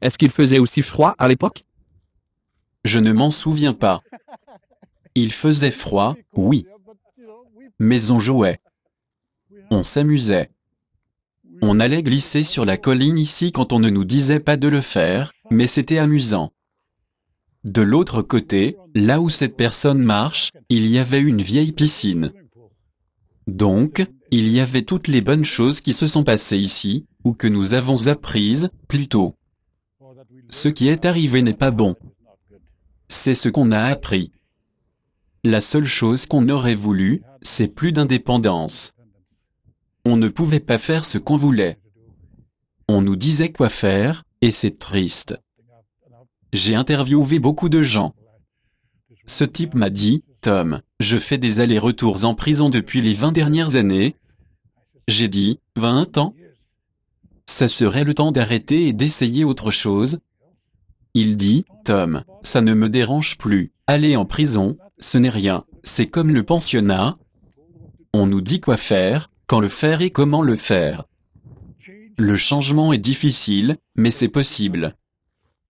Est-ce qu'il faisait aussi froid à l'époque Je ne m'en souviens pas. Il faisait froid, oui. Mais on jouait. On s'amusait. On allait glisser sur la colline ici quand on ne nous disait pas de le faire, mais c'était amusant. De l'autre côté, là où cette personne marche, il y avait une vieille piscine. Donc, il y avait toutes les bonnes choses qui se sont passées ici, ou que nous avons apprises, plus ce qui est arrivé n'est pas bon. C'est ce qu'on a appris. La seule chose qu'on aurait voulu, c'est plus d'indépendance. On ne pouvait pas faire ce qu'on voulait. On nous disait quoi faire, et c'est triste. J'ai interviewé beaucoup de gens. Ce type m'a dit, Tom, je fais des allers-retours en prison depuis les 20 dernières années. J'ai dit, 20 ans Ça serait le temps d'arrêter et d'essayer autre chose, il dit, Tom, ça ne me dérange plus, aller en prison, ce n'est rien, c'est comme le pensionnat. On nous dit quoi faire, quand le faire et comment le faire. Le changement est difficile, mais c'est possible.